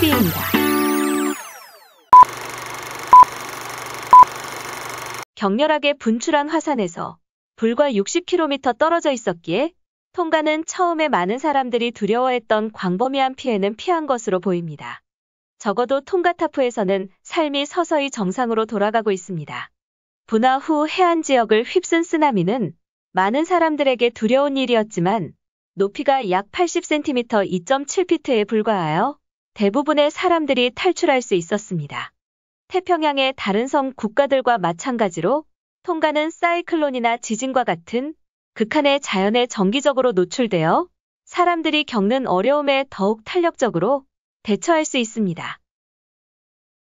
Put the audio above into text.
TV입니다. 격렬하게 분출한 화산에서 불과 60km 떨어져 있었기에 통과는 처음에 많은 사람들이 두려워했던 광범위한 피해는 피한 것으로 보입니다. 적어도 통가타프에서는 삶이 서서히 정상으로 돌아가고 있습니다. 분화 후 해안 지역을 휩쓴 쓰나미는 많은 사람들에게 두려운 일이었지만 높이가 약 80cm 2.7피트에 불과하여 대부분의 사람들이 탈출할 수 있었습니다. 태평양의 다른 섬 국가들과 마찬가지로 통가는 사이클론이나 지진과 같은 극한의 자연에 정기적으로 노출되어 사람들이 겪는 어려움에 더욱 탄력적으로 대처할 수 있습니다.